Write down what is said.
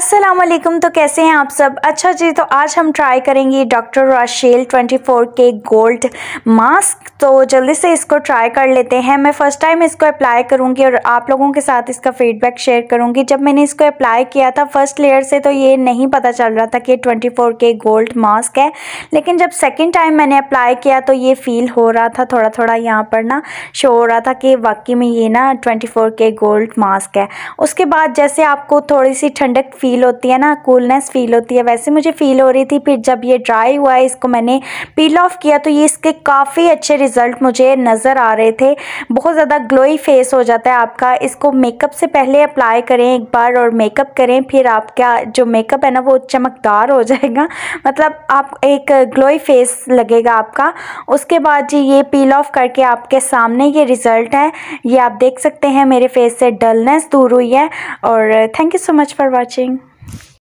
असलम तो कैसे हैं आप सब अच्छा जी तो आज हम ट्राई करेंगे डॉक्टर राशेल 24 के गोल्ड मास्क तो जल्दी से इसको ट्राई कर लेते हैं मैं फ़र्स्ट टाइम इसको अप्लाई करूंगी और आप लोगों के साथ इसका फीडबैक शेयर करूंगी जब मैंने इसको अप्लाई किया था फर्स्ट लेयर से तो ये नहीं पता चल रहा था कि 24 के गोल्ड मास्क है लेकिन जब सेकेंड टाइम मैंने अप्लाई किया तो ये फ़ील हो रहा था थोड़ा थोड़ा यहाँ पर ना शो हो रहा था कि वाकई में ये ना ट्वेंटी के गोल्ड मास्क है उसके बाद जैसे आपको थोड़ी सी ठंडक फील फील होती है ना कूलनेस फील होती है वैसे मुझे फील हो रही थी फिर जब ये ड्राई हुआ है इसको मैंने पील ऑफ किया तो ये इसके काफ़ी अच्छे रिज़ल्ट मुझे नज़र आ रहे थे बहुत ज़्यादा ग्लोई फेस हो जाता है आपका इसको मेकअप से पहले अप्लाई करें एक बार और मेकअप करें फिर आपका जो मेकअप है ना वो चमकदार हो जाएगा मतलब आप एक ग्लोई फेस लगेगा आपका उसके बाद जी ये पील ऑफ करके आपके सामने ये रिज़ल्ट है ये आप देख सकते हैं मेरे फेस से डलनेस दूर हुई है और thank you so much for watching